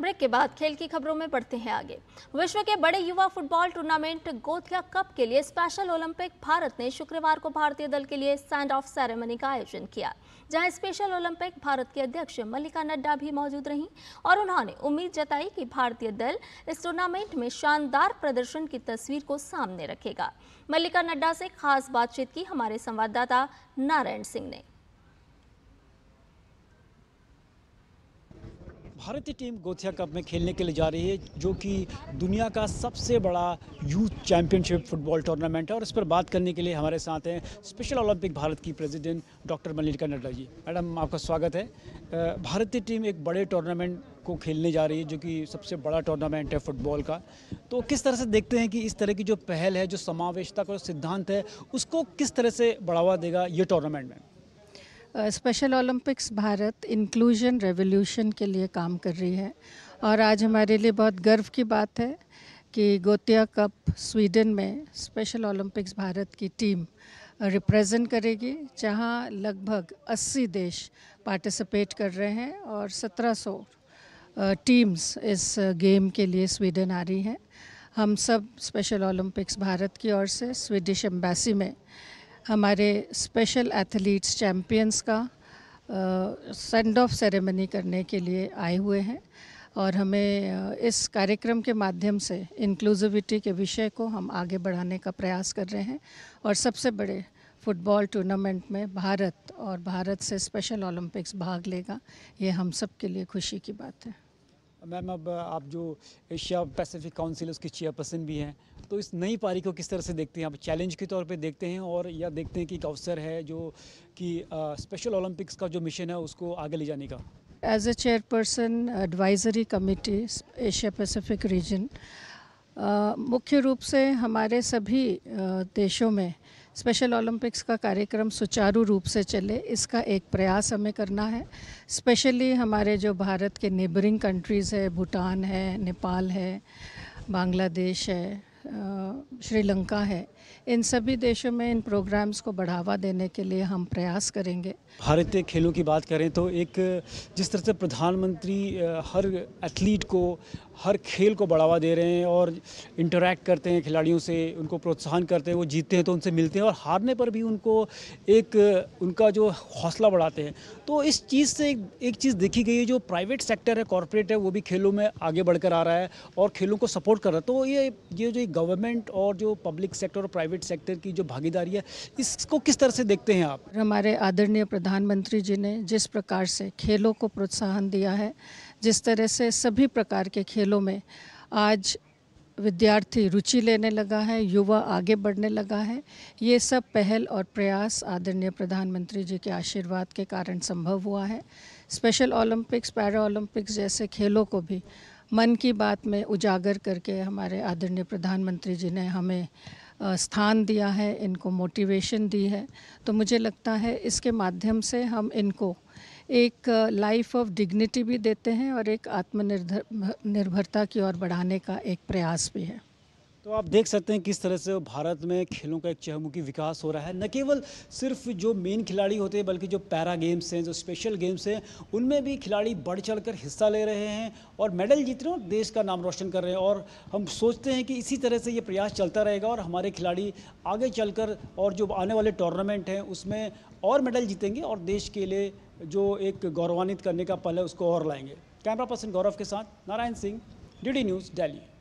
break के बाद खेल की खबरों में बढ़ते हैं आगे विश्व के बड़े युवा फुटबॉल टूर्नामेंट गोथिया कप के लिए स्पेशल ओलंपिक भारत ने शुक्रवार को भारतीय दल के लिए सैंड ऑफ सेरेमनी का आयोजन किया जहां स्पेशल ओलंपिक भारत के अध्यक्ष मल्लिका नड्डा भी मौजूद रहीं और उन्होंने उम्मीद जताई कि भारतीय दल इस टूर्नामेंट में शानदार प्रदर्शन की तस्वीर को सामने रखेगा मल्लिका नड्डा से खास बातचीत की हमारे संवाददाता नारायण सिंह ने भारतीय टीम गोथिया कप में खेलने के लिए जा रही है जो कि दुनिया का सबसे बड़ा यूथ चैंपियनशिप फुटबॉल टूर्नामेंट है और इस पर बात करने के लिए हमारे साथ हैं स्पेशल ओलंपिक भारत की president doctor Mallika Nadda ji madam आपका स्वागत है भारतीय टीम एक बड़े टूर्नामेंट को खेलने जा रही है जो कि सबसे बड़ा टूर्नामेंट है फुटबॉल का तो किस तरह से देखते हैं कि इस तरह की जो पहल है जो समावेशता का सिद्धांत है उसको किस तरह से बढ़ावा देगा ये टूर्नामेंट में special Olympics Bharat inclusion revolution के लिए काम कर रही है और आज हमारे लिए बहुत गर्व की बात है कि गोतिया कप स्वीडन में स्पेशल ओलंपिक्स भारत की टीम रिप्रेजेंट करेगी जहां लगभग 80 देश पार्टिसिपेट कर रहे हैं और 1700 टीम्स इस गेम के लिए स्वीडन आ रही हैं हम सब स्पेशल ओलंपिक्स भारत की ओर से स्वीडिश एम्बेसी में हमारे स्पेशल एथलीट्स चैम्पियंस का सेंड ऑफ सेरेमनी करने के लिए आए हुए हैं और हमें इस कार्यक्रम के माध्यम से इंक्लूसिविटी के विषय को हम आगे बढ़ाने का प्रयास कर रहे हैं और सबसे बड़े फुटबॉल टूर्नामेंट में भारत और भारत से स्पेशल ओलंपिक्स भाग लेगा ये हम सब के लिए खुशी की बात है मैम अब आप जो एशिया पैसिफिक काउंसिल उसकी चेयरपर्सन भी हैं तो इस नई पारी को किस तरह से देखते हैं आप चैलेंज के तौर पे देखते हैं और या देखते हैं कि एक अवसर है जो कि स्पेशल ओलंपिक्स का जो मिशन है उसको आगे ले जाने का as a chairperson advisory committee Asia Pacific region मुख्य रूप से हमारे सभी uh, देशों में स्पेशल ओलंपिक्स का कार्यक्रम सुचारू रूप से चले इसका एक प्रयास हमें करना है स्पेशली हमारे जो भारत के नेबरिंग कंट्रीज़ है भूटान है नेपाल है बांग्लादेश है श्रीलंका है इन सभी देशों में इन प्रोग्राम्स को बढ़ावा देने के लिए हम प्रयास करेंगे भारतीय खेलों की बात करें तो एक जिस तरह से प्रधानमंत्री हर एथलीट को हर खेल को बढ़ावा दे रहे हैं और इंटरेक्ट करते हैं खिलाड़ियों से उनको प्रोत्साहन करते हैं वो जीतते हैं तो उनसे मिलते हैं और हारने पर भी उनको एक उनका जो हौसला बढ़ाते हैं तो इस चीज़ से एक, चीज़ देखी गई है जो प्राइवेट सेक्टर है कॉरपोरेट है वो भी खेलों में आगे बढ़कर आ रहा है और खेलों को सपोर्ट कर रहा है तो ये ये जो गवर्नमेंट और जो पब्लिक सेक्टर और प्राइवेट सेक्टर की जो भागीदारी है इसको किस तरह से देखते हैं आप हमारे आदरणीय प्रधानमंत्री जी ने जिस प्रकार से खेलों को प्रोत्साहन दिया है जिस तरह से सभी प्रकार के खेलों में आज विद्यार्थी रुचि लेने लगा है युवा आगे बढ़ने लगा है ये सब पहल और प्रयास आदरणीय प्रधानमंत्री जी के आशीर्वाद के कारण संभव हुआ है स्पेशल ओलंपिक्स पैरा ओलंपिक्स जैसे खेलों को भी मन की बात में उजागर करके हमारे आदरणीय प्रधानमंत्री जी ने हमें स्थान दिया है इनको मोटिवेशन दी है तो मुझे लगता है इसके माध्यम से हम इनको एक लाइफ ऑफ डिग्निटी भी देते हैं और एक आत्मनिर्भर निर्भरता की ओर बढ़ाने का एक प्रयास भी है तो आप देख सकते हैं किस तरह से भारत में खेलों का एक चहमुखी विकास हो रहा है न केवल सिर्फ जो मेन खिलाड़ी होते हैं बल्कि जो पैरा गेम्स हैं जो स्पेशल गेम्स हैं उनमें भी खिलाड़ी बढ़ चढ़ कर हिस्सा ले रहे हैं और मेडल जीत रहे हैं और देश का नाम रोशन कर रहे हैं और हम सोचते हैं कि इसी तरह से ये प्रयास चलता रहेगा और हमारे खिलाड़ी आगे कर और जो आने वाले टूर्नामेंट हैं उसमें और मेडल जीतेंगे और देश के लिए जो एक गौरवान्वित करने का पल है उसको और लाएंगे कैमरा पर्सन गौरव के साथ Narayan Singh D news daily